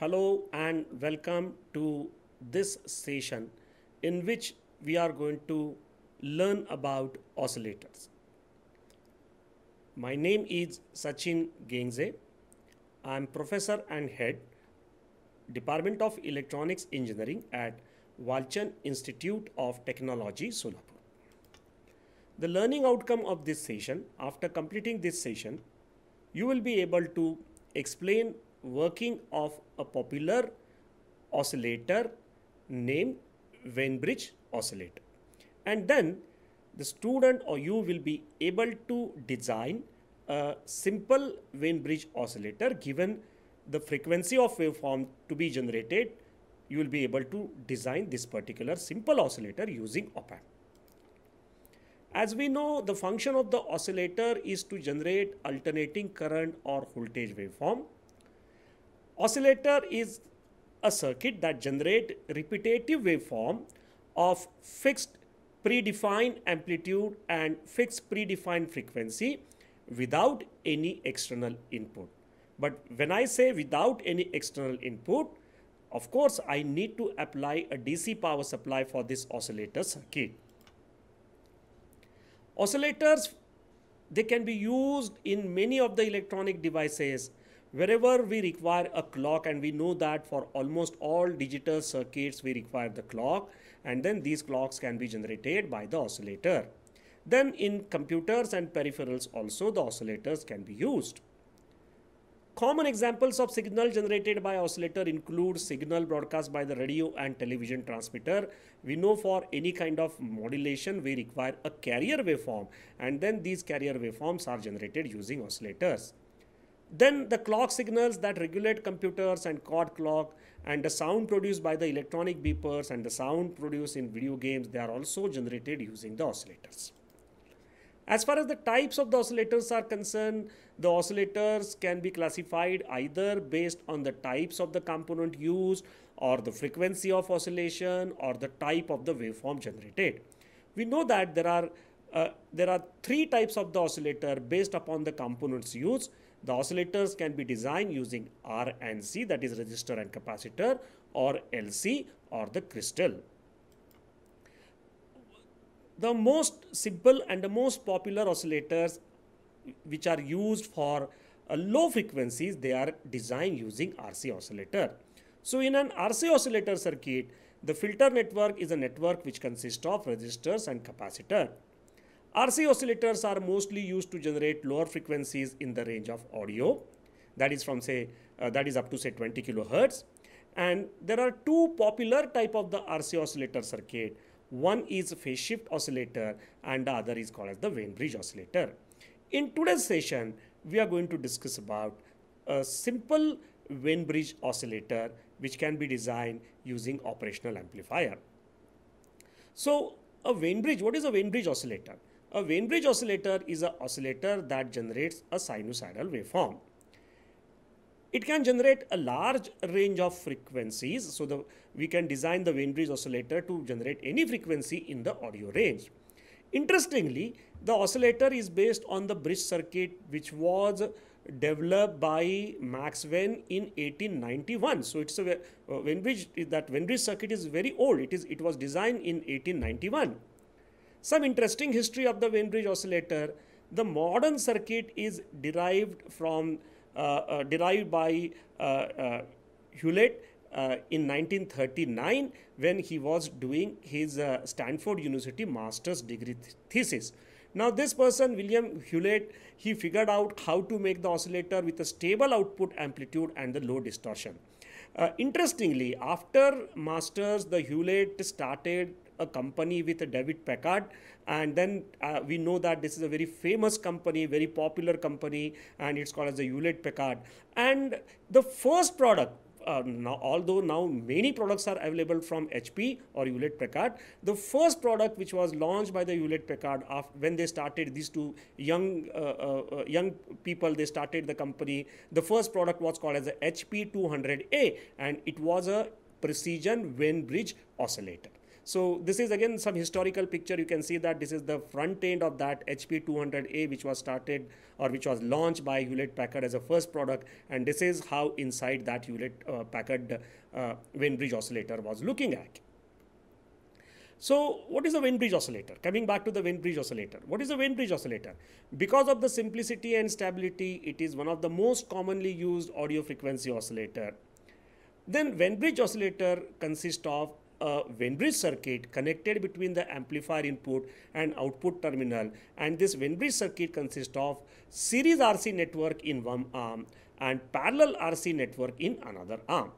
Hello and welcome to this session in which we are going to learn about oscillators. My name is Sachin Gengze. I am professor and head Department of Electronics Engineering at Walchan Institute of Technology, Solapur. The learning outcome of this session, after completing this session, you will be able to explain working of a popular oscillator named bridge oscillator. And then the student or you will be able to design a simple bridge oscillator given the frequency of waveform to be generated you will be able to design this particular simple oscillator using op-amp. As we know, the function of the oscillator is to generate alternating current or voltage waveform Oscillator is a circuit that generate repetitive waveform of fixed predefined amplitude and fixed predefined frequency without any external input. But when I say without any external input, of course, I need to apply a DC power supply for this oscillator circuit. Oscillators, they can be used in many of the electronic devices wherever we require a clock and we know that for almost all digital circuits we require the clock and then these clocks can be generated by the oscillator. Then in computers and peripherals also the oscillators can be used. Common examples of signal generated by oscillator include signal broadcast by the radio and television transmitter. We know for any kind of modulation we require a carrier waveform and then these carrier waveforms are generated using oscillators. Then the clock signals that regulate computers and cord clock and the sound produced by the electronic beepers and the sound produced in video games, they are also generated using the oscillators. As far as the types of the oscillators are concerned, the oscillators can be classified either based on the types of the component used or the frequency of oscillation or the type of the waveform generated. We know that there are uh, there are three types of the oscillator based upon the components used. The oscillators can be designed using R and C that is resistor and capacitor or LC or the crystal. The most simple and the most popular oscillators which are used for uh, low frequencies they are designed using RC oscillator. So in an RC oscillator circuit the filter network is a network which consists of resistors and capacitor. RC oscillators are mostly used to generate lower frequencies in the range of audio that is from say uh, that is up to say 20 kilohertz and there are two popular type of the RC oscillator circuit one is phase shift oscillator and the other is called as the bridge oscillator. In today's session we are going to discuss about a simple bridge oscillator which can be designed using operational amplifier. So a bridge. what is a bridge oscillator? A Wien bridge oscillator is an oscillator that generates a sinusoidal waveform. It can generate a large range of frequencies, so the, we can design the Wien bridge oscillator to generate any frequency in the audio range. Interestingly, the oscillator is based on the bridge circuit which was developed by Max Wenn in 1891. So it's a uh, bridge, that bridge circuit is very old. It is it was designed in 1891. Some interesting history of the Wainbridge oscillator. The modern circuit is derived from uh, uh, derived by uh, uh, Hewlett uh, in 1939 when he was doing his Stanford University master's degree th thesis. Now, this person, William Hewlett, he figured out how to make the oscillator with a stable output amplitude and the low distortion. Uh, interestingly, after masters, the Hewlett started a company with a David Packard. And then uh, we know that this is a very famous company, very popular company, and it's called as the Hewlett Packard. And the first product uh, now, although now many products are available from HP or Hewlett Packard, the first product which was launched by the Hewlett Packard when they started these two young uh, uh, uh, young people, they started the company. The first product was called as the HP 200A, and it was a precision Wainbridge oscillator. So this is again some historical picture. You can see that this is the front end of that HP 200A which was started or which was launched by Hewlett Packard as a first product. And this is how inside that Hewlett uh, Packard uh, Wainbridge oscillator was looking at. So what is a Wainbridge oscillator? Coming back to the Wainbridge oscillator. What is a Wainbridge oscillator? Because of the simplicity and stability, it is one of the most commonly used audio frequency oscillator. Then Wainbridge oscillator consists of a bridge circuit connected between the amplifier input and output terminal and this bridge circuit consists of series RC network in one arm and parallel RC network in another arm.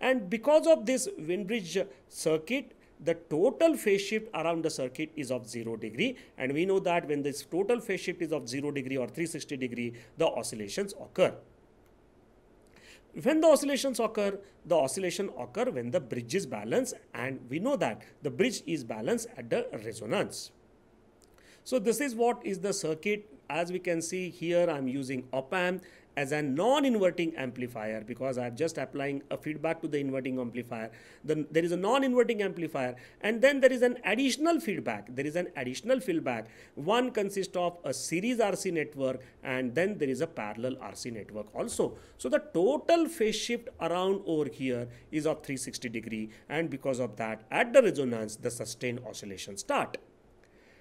And because of this bridge circuit, the total phase shift around the circuit is of 0 degree and we know that when this total phase shift is of 0 degree or 360 degree, the oscillations occur. When the oscillations occur, the oscillation occur when the bridge is balanced and we know that the bridge is balanced at the resonance. So this is what is the circuit. As we can see here, I'm using op-amp as a non-inverting amplifier because I'm just applying a feedback to the inverting amplifier. Then there is a non-inverting amplifier and then there is an additional feedback. There is an additional feedback. One consists of a series RC network and then there is a parallel RC network also. So the total phase shift around over here is of 360 degree and because of that at the resonance the sustained oscillation start.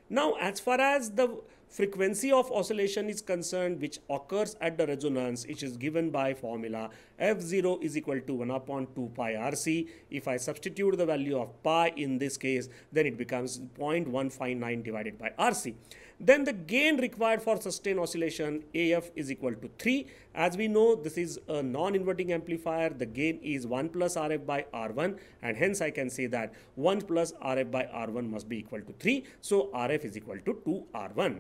Now, as far as the frequency of oscillation is concerned, which occurs at the resonance, it is given by formula F0 is equal to 1 upon 2 pi RC. If I substitute the value of pi in this case, then it becomes 0.159 divided by RC. Then the gain required for sustained oscillation AF is equal to 3. As we know, this is a non-inverting amplifier. The gain is 1 plus RF by R1 and hence I can say that 1 plus RF by R1 must be equal to 3. So RF is equal to 2 R1.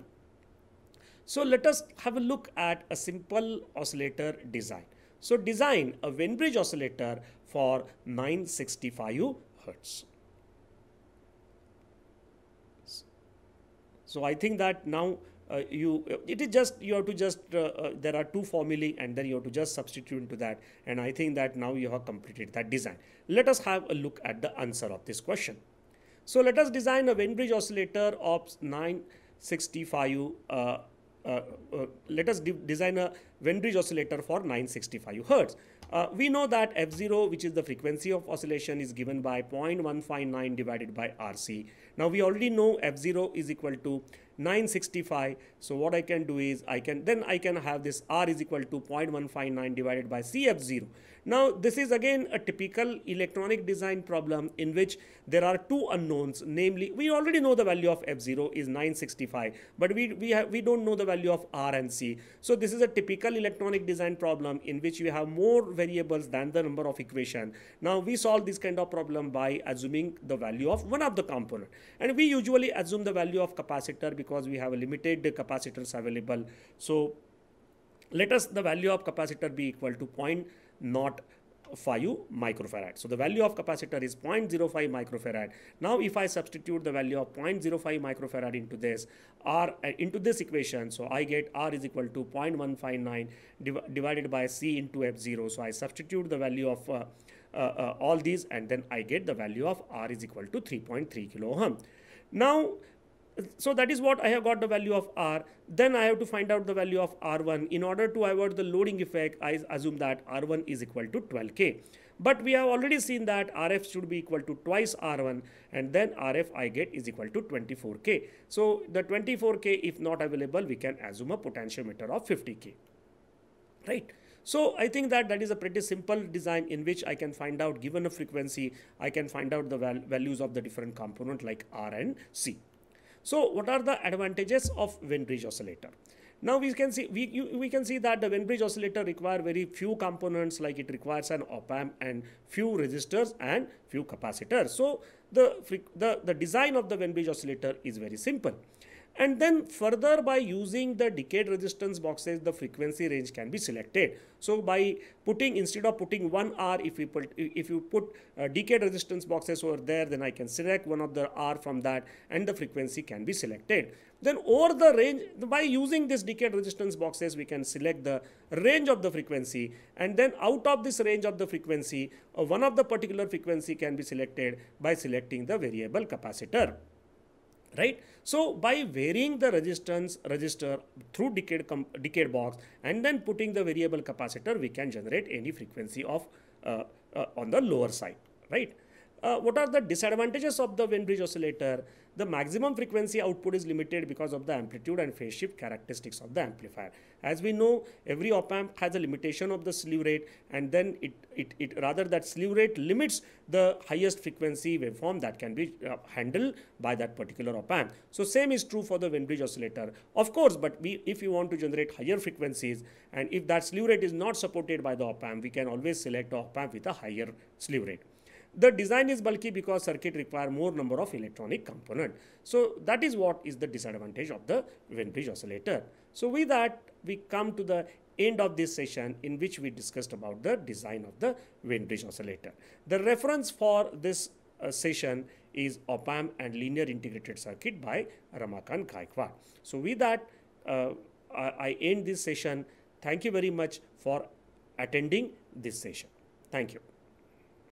So let us have a look at a simple oscillator design. So design a Winbridge oscillator for 965 Hz. So I think that now uh, you uh, it is just you have to just uh, uh, there are two formulae and then you have to just substitute into that and i think that now you have completed that design let us have a look at the answer of this question so let us design a Wien bridge oscillator of 965 uh, uh, let us design a Wien bridge oscillator for 965 hertz uh, we know that f0 which is the frequency of oscillation is given by 0.159 divided by RC. Now we already know f0 is equal to 965 so what i can do is i can then i can have this r is equal to 0.159 divided by cf0 now this is again a typical electronic design problem in which there are two unknowns namely we already know the value of f0 is 965 but we we have, we don't know the value of r and c so this is a typical electronic design problem in which we have more variables than the number of equation now we solve this kind of problem by assuming the value of one of the component and we usually assume the value of capacitor because we have limited capacitors available. So let us the value of capacitor be equal to 0.05 not 5 microfarad. So the value of capacitor is 0.05 microfarad. Now if I substitute the value of 0.05 microfarad into this R uh, into this equation, so I get R is equal to 0.159 div divided by C into F0. So I substitute the value of uh, uh, uh, all these and then I get the value of R is equal to 3.3 kilo ohm. Now so that is what I have got the value of R. Then I have to find out the value of R1. In order to avoid the loading effect, I assume that R1 is equal to 12K. But we have already seen that RF should be equal to twice R1 and then RF I get is equal to 24K. So the 24K if not available, we can assume a potentiometer of 50K, right? So I think that that is a pretty simple design in which I can find out given a frequency, I can find out the val values of the different component like R and C. So what are the advantages of Venn bridge oscillator? Now we can see we, you, we can see that the Venn bridge oscillator require very few components like it requires an op amp and few resistors and few capacitors. So the, the, the design of the Venn bridge oscillator is very simple and then further by using the decade resistance boxes the frequency range can be selected so by putting instead of putting one r if you put if you put uh, decade resistance boxes over there then i can select one of the r from that and the frequency can be selected then over the range by using this decade resistance boxes we can select the range of the frequency and then out of this range of the frequency uh, one of the particular frequency can be selected by selecting the variable capacitor right so by varying the resistance resistor through decade decade box and then putting the variable capacitor we can generate any frequency of uh, uh, on the lower side right uh, what are the disadvantages of the Wien Bridge oscillator? The maximum frequency output is limited because of the amplitude and phase shift characteristics of the amplifier. As we know, every op amp has a limitation of the slew rate and then it, it, it rather that slew rate limits the highest frequency waveform that can be uh, handled by that particular op amp. So same is true for the Wien Bridge oscillator. Of course, but we, if you want to generate higher frequencies and if that slew rate is not supported by the op amp, we can always select op amp with a higher slew rate. The design is bulky because circuit require more number of electronic component. So that is what is the disadvantage of the wind bridge oscillator. So with that, we come to the end of this session in which we discussed about the design of the wind bridge oscillator. The reference for this uh, session is op-amp and linear integrated circuit by Ramakant Gaikwad. So with that, uh, I end this session. Thank you very much for attending this session. Thank you.